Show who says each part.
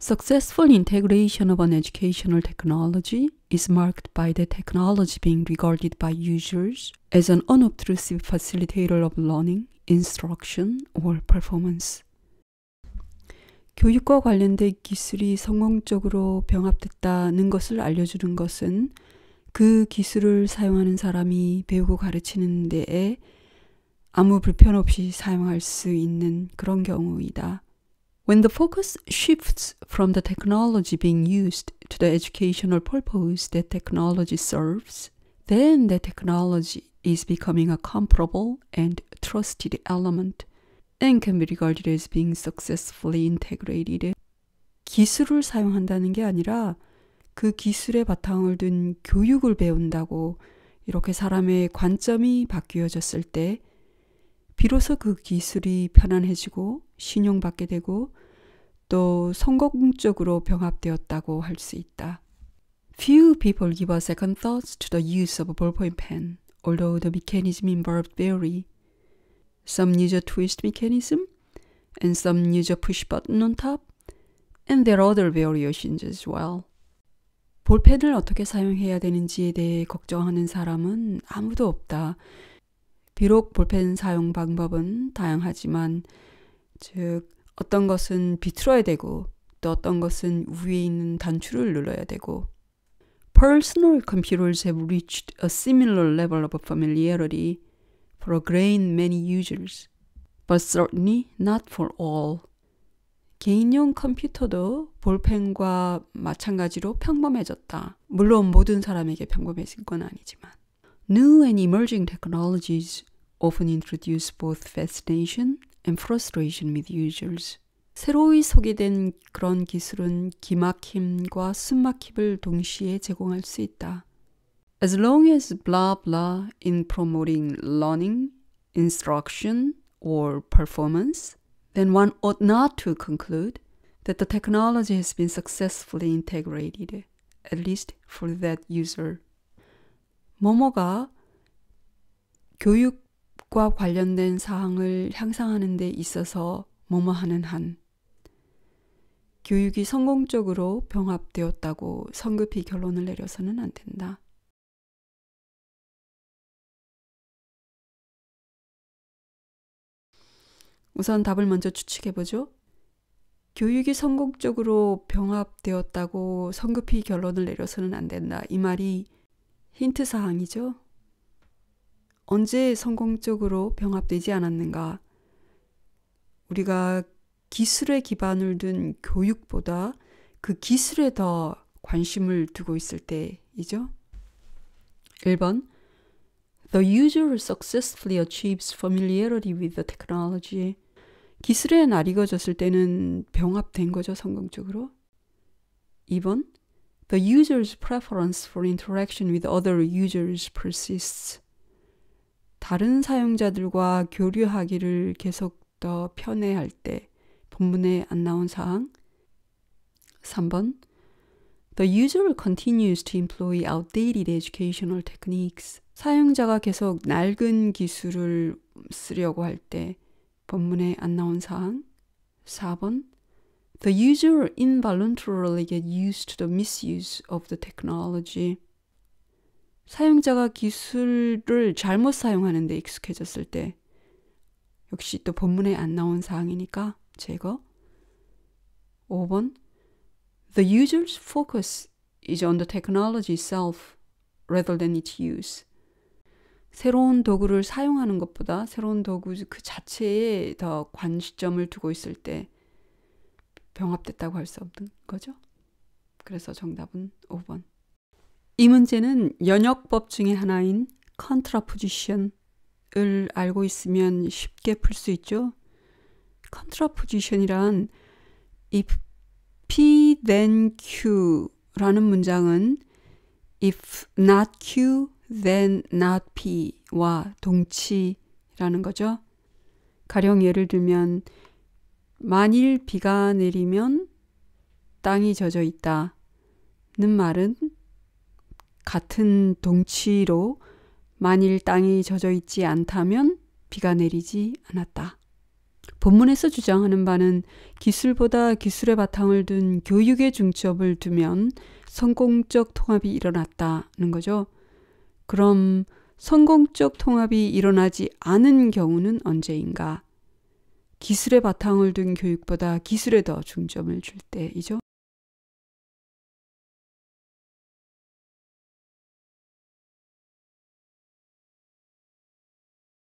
Speaker 1: Successful integration of an educational technology is marked by the technology being regarded by users as an unobtrusive facilitator of learning, instruction, or performance. 교육과 관련된 기술이 성공적으로 병합됐다는 것을 알려주는 것은 그 기술을 사용하는 사람이 배우고 가르치는 데에 아무 불편 없이 사용할 수 있는 그런 경우이다. When the focus shifts from the technology being used to the educational purpose that technology serves, then the technology is becoming a comparable and trusted element and can be regarded as being successfully integrated. 기술을 사용한다는 게 아니라 그 기술의 바탕을 둔 교육을 배운다고 이렇게 사람의 관점이 바뀌어졌을 때 비로소 그 기술이 편안해지고 신용받게 되고 또 성공적으로 병합되었다고 할 수 있다. Few people give a second thought to the use of a ballpoint pen, although the mechanism involved vary. Some use a twist mechanism, and some use a push button on top, and there are other variations as well. 볼펜을 어떻게 사용해야 되는지에 대해 걱정하는 사람은 아무도 없다. 비록 볼펜 사용 방법은 다양하지만 즉 어떤 것은 비틀어야 되고 또 어떤 것은 위에 있는 단추를 눌러야 되고 Personal computers have reached a similar level of familiarity for a great many users, but certainly not for all. 개인용 컴퓨터도 볼펜과 마찬가지로 평범해졌다. 물론 모든 사람에게 평범해진 건 아니지만. New and emerging technologies often introduce both fascination and frustration with users. 새로이 소개된 그런 기술은 기막힘과 숨막힘을 동시에 제공할 수 있다. As long as blah blah in promoting learning, instruction, or performance, then one ought not to conclude that the technology has been successfully integrated, at least for that user. 모모가 교육 과 관련된 사항을 향상하는 데 있어서 뭐뭐 하는 한 교육이 성공적으로 병합되었다고 성급히 결론을 내려서는 안 된다. 우선 답을 먼저 추측해보죠. 교육이 성공적으로 병합되었다고 성급히 결론을 내려서는 안 된다. 이 말이 힌트 사항이죠. 언제 성공적으로 병합되지 않았는가? 우리가 기술에 기반을 둔 교육보다 그 기술에 더 관심을 두고 있을 때이죠. 1번 The user successfully achieves familiarity with the technology. 기술에 날익어졌을 때는 병합된 거죠, 성공적으로. 2번 The user's preference for interaction with other users persists. 다른 사용자들과 교류하기를 계속 더 편애할 때 본문에 안 나온 사항 3번 The user continues to employ outdated educational techniques. 사용자가 계속 낡은 기술을 쓰려고 할 때 본문에 안 나온 사항 4번 The user involuntarily get used to the misuse of the technology. 사용자가 기술을 잘못 사용하는 데 익숙해졌을 때 역시 또 본문에 안 나온 사항이니까 제거 5번 The user's focus is on the technology itself rather than its use. 새로운 도구를 사용하는 것보다 새로운 도구 그 자체에 더 관심점을 두고 있을 때 병합됐다고 할 수 없는 거죠. 그래서 정답은 5번. 이 문제는 연역법 중의 하나인 컨트라포지션을 알고 있으면 쉽게 풀 수 있죠. 컨트라포지션이란 if p then q라는 문장은 if not q then not p와 동치라는 거죠. 가령 예를 들면 만일 비가 내리면 땅이 젖어 있다는 말은 같은 동치로 만일 땅이 젖어 있지 않다면 비가 내리지 않았다. 본문에서 주장하는 바는 기술보다 기술의 바탕을 둔 교육에 중점을 두면 성공적 통합이 일어났다는 거죠. 그럼 성공적 통합이 일어나지 않은 경우는 언제인가? 기술의 바탕을 둔 교육보다 기술에 더 중점을 줄 때이죠.